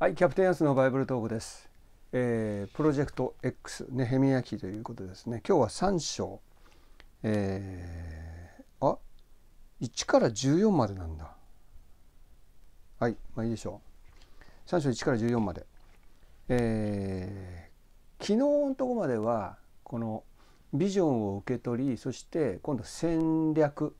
はい、キャプテンアスのバイブルトークです。えー、プロジェクト X ネヘミヤ記ということですね。今日は3章、えー、あ、1から14までなんだ。はい、まあいいでしょう。3章1から14まで。えー、昨日のとこまではこのビジョンを受け取り、そして今度戦略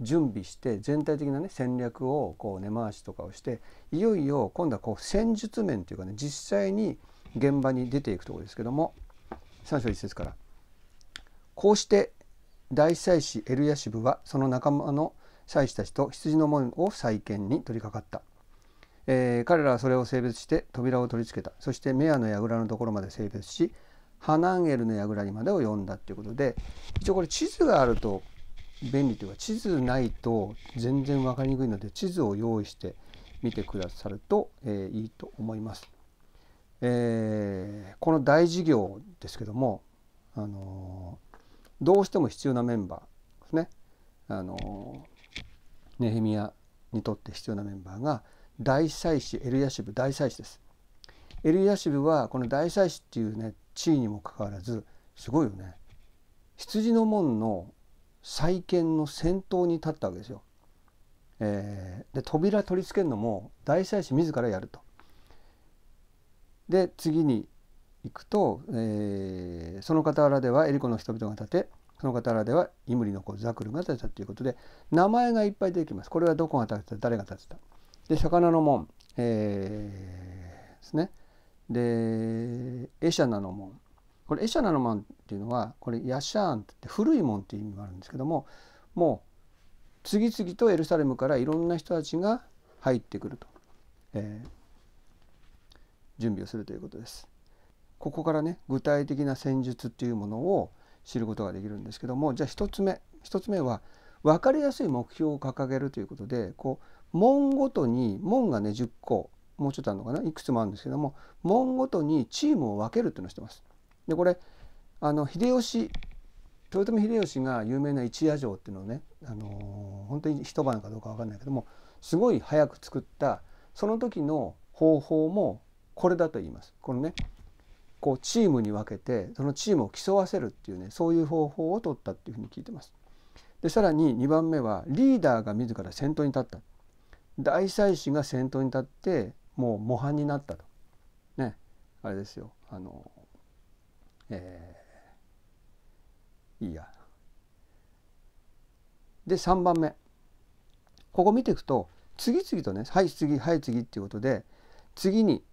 準備して全体的なね戦略をこう根回しとかをしていよいよ今度はこう戦術面というかね実際に現場に出ていくところですけども3章1節からこうして大祭司エルヤシブはその仲間の祭司たちと羊の門を再建に取り掛かった、えー、彼らはそれを性別して扉を取り付けたそしてメアの櫓のところまで性別しハナンエルの櫓にまでをんだということで一応これ地図があると便利というか地図ないと全然分かりにくいので地図を用意して見てくださると、えー、いいと思います。えー、この大事業ですけども、あのー、どうしても必要なメンバーですね、あのネヘミヤにとって必要なメンバーが大祭司エルヤシブ大祭司です。エルヤシブはこの大祭司っていうね地位にもかかわらずすごいよね。羊の門の再建の先頭に立ったわけですよ。えー、で扉取り付けるのも大祭司自らやると。で次に行くと、えー、その傍らではエリコの人々が建てその傍らではイムリの子ザクルが建てたということで名前がいっぱい出てきます。これはどこが建てた誰が建てたで魚の門、えー、ですね。でエシャナの門これエシャナのマンっていうのはこれヤシャーンって古い門っていう意味もあるんですけどももう次々とエルサレムからいろんな人たちが入ってくると、えー、準備をするということです。ここからね具体的な戦術っていうものを知ることができるんですけどもじゃあ1つ目1つ目は分かりやすい目標を掲げるということでこう門ごとに門がね10個もうちょっとあるのかないくつもあるんですけども門ごとにチームを分けるっていうのをしてます。でこれあの秀吉豊臣秀吉が有名な一夜城っていうのをね、あのー、本当に一晩かどうか分かんないけどもすごい早く作ったその時の方法もこれだと言います。このねこうチームに分けてそのチームを競わせるっていうねそういう方法を取ったっていうふうに聞いてます。でさらに2番目はリーダーが自ら先頭に立った大祭司が先頭に立ってもう模範になったとねあれですよあのーえー、いいや。で3番目ここ見ていくと次々とね「はい次はい次」っていうことで「次に」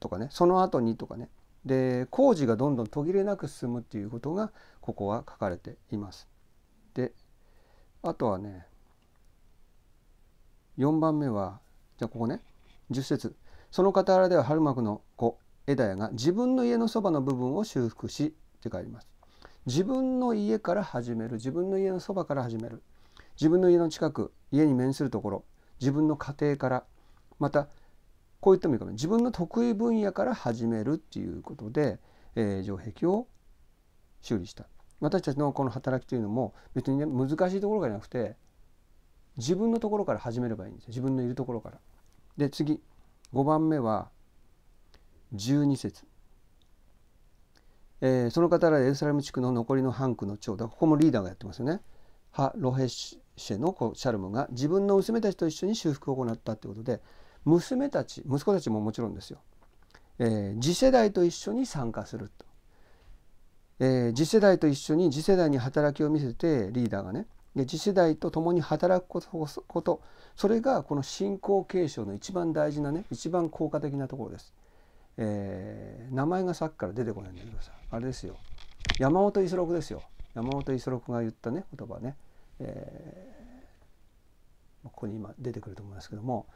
とかね「その後に」とかねで工事がどんどん途切れなく進むっていうことがここは書かれています。であとはね4番目はじゃあここね10節その傍らでは春幕の子枝谷が自分の家のそばの部分を修復しって書いてます自分の家から始める自分の家のそばから始める自分の家の近く家に面するところ自分の家庭からまたこう言ってもいいかも自分の得意分野から始めるっていうことで、えー、城壁を修理した私たちのこの働きというのも別にね難しいところがなくて自分のところから始めればいいんですよ自分のいるところから。で次5番目は12節、えー、その方らエルサレム地区の残りの半区の長だここもリーダーがやってますよねハ・ロヘシェの子シャルムが自分の娘たちと一緒に修復を行ったということで娘たち息子たちももちろんですよ、えー、次世代と一緒に参加すると、えー、次世代と一緒に次世代に働きを見せてリーダーがねで次世代と共に働くことそれがこの信仰継承の一番大事なね一番効果的なところです。えー、名前がさっきから出てこないんだけどさあれですよ山本五十六ですよ山本五十六が言ったね言葉ね、えー、ここに今出てくると思いますけども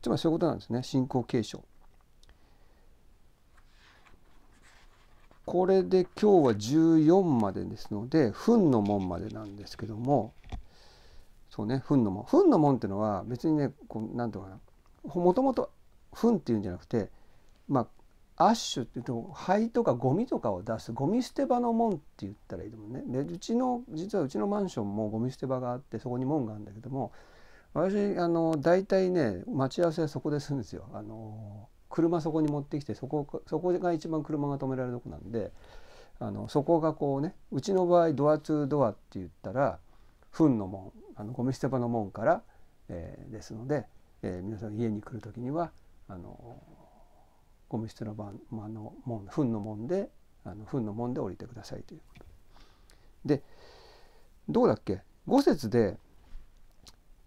つまりそういうことなんですね信仰継承。これで今日は14までですので「糞の門」までなんですけどもそうね「糞の門」「糞の門」っていうのは別にねこうなんとかなもともと「糞」っていうんじゃなくてまあ、アッシュっていうと灰とかゴミとかを出すゴミ捨て場の門って言ったらいいと思うねでうちの実はうちのマンションもゴミ捨て場があってそこに門があるんだけども私あの大体ね待ち合わせはそこでするんですよ。あの車そこに持ってきてそこそこが一番車が止められるとこなんであのそこがこうねうちの場合ドアツードアって言ったら糞の門あのゴミ捨て場の門から、えー、ですので、えー、皆さん家に来る時にはあのゴミ捨ての番、まあの門墳の門であの墳の門で降りてくださいということででどうだっけ五節で、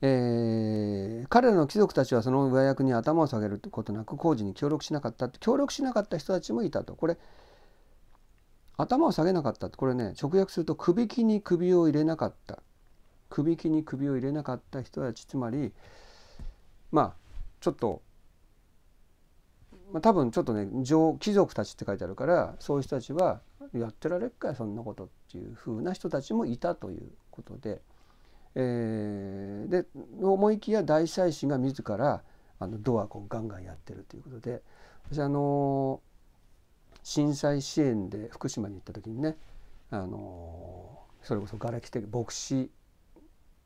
えー、彼らの貴族たちはその上役に頭を下げることなく工事に協力しなかったって協力しなかった人たちもいたとこれ頭を下げなかったってこれね直訳すると首きに首を入れなかった首きに首を入れなかった人たちつまりまあちょっとまあ、多分ちょっとね貴族たちって書いてあるからそういう人たちはやってられっかいそんなことっていう風な人たちもいたということで、えー、で思いきや大祭司が自らあのドアをガンガンやってるということで私あの震災支援で福島に行った時にねあのそれこそがれきて牧師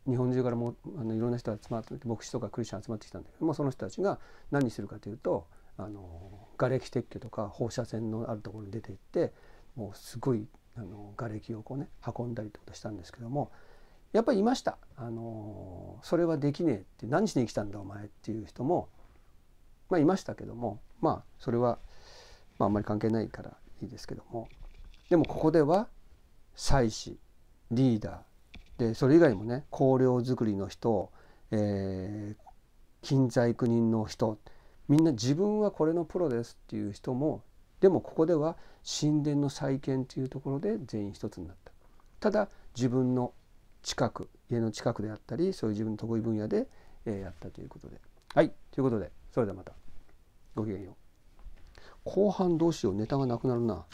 日本中からもあのいろんな人が集まって牧師とかクリスチャン集まってきたんだけどもその人たちが何するかというとあの瓦礫撤去とか放射線のあるところに出ていってもうすごいあの瓦礫をこうね運んだりとかしたんですけどもやっぱりいましたあのそれはできねえって何しに来たんだお前っていう人もまあいましたけどもまあそれは、まあ、あんまり関係ないからいいですけどもでもここでは祭司リーダーでそれ以外もね香料作りの人、えー、近在苦人の人みんな自分はこれのプロですっていう人もでもここでは神殿の再建というところで全員一つになったただ自分の近く家の近くであったりそういう自分の得意分野で、えやったということではいということでそれではまたごきげんよう後半どうしようネタがなくなるな